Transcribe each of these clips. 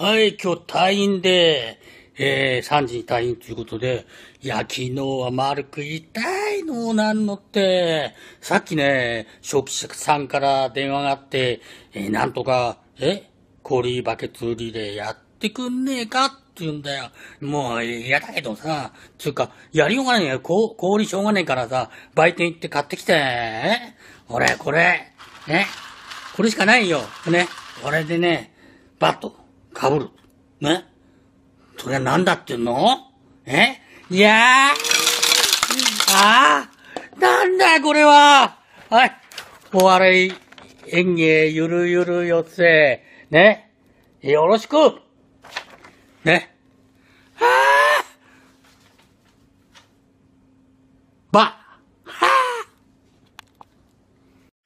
はい、今日退院で、えー、3時に退院ということで、いや、昨日は丸く痛いのなんのって、さっきね、初期者さんから電話があって、えー、なんとか、え氷バケツリレーやってくんねえかって言うんだよ。もう嫌だけどさ、つうか、やりようがないよ。こ氷しょうがねえからさ、売店行って買ってきて、え俺、これ、ね、これしかないよ。ね、これでね、バッと。かぶる。ねそれは何だって言うのえいやーああなんだよ、これははい。お笑い演芸ゆるゆる寄せ。ねよろしくねはあばは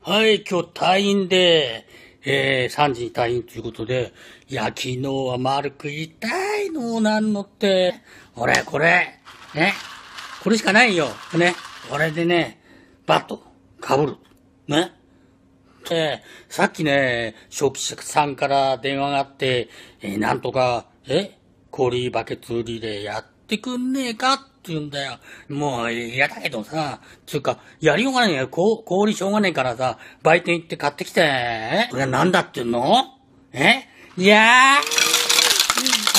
あはい、今日退院で、えー、3時に退院ということで、いや、昨日は丸く痛いのなんのって、俺、これ、ね、これしかないよ、ね、これでね、バッと、かぶる、ね。で、さっきね、初期者さんから電話があって、えー、なんとか、え、氷バケツリレーやってくんねえかって言うんだよ。もう嫌だけどさ、つうか、やりようがないよ。こう、氷しょうがねえからさ、売店行って買ってきて。これなんだって言うのえいやー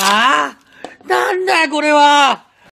ああなんだよ、これは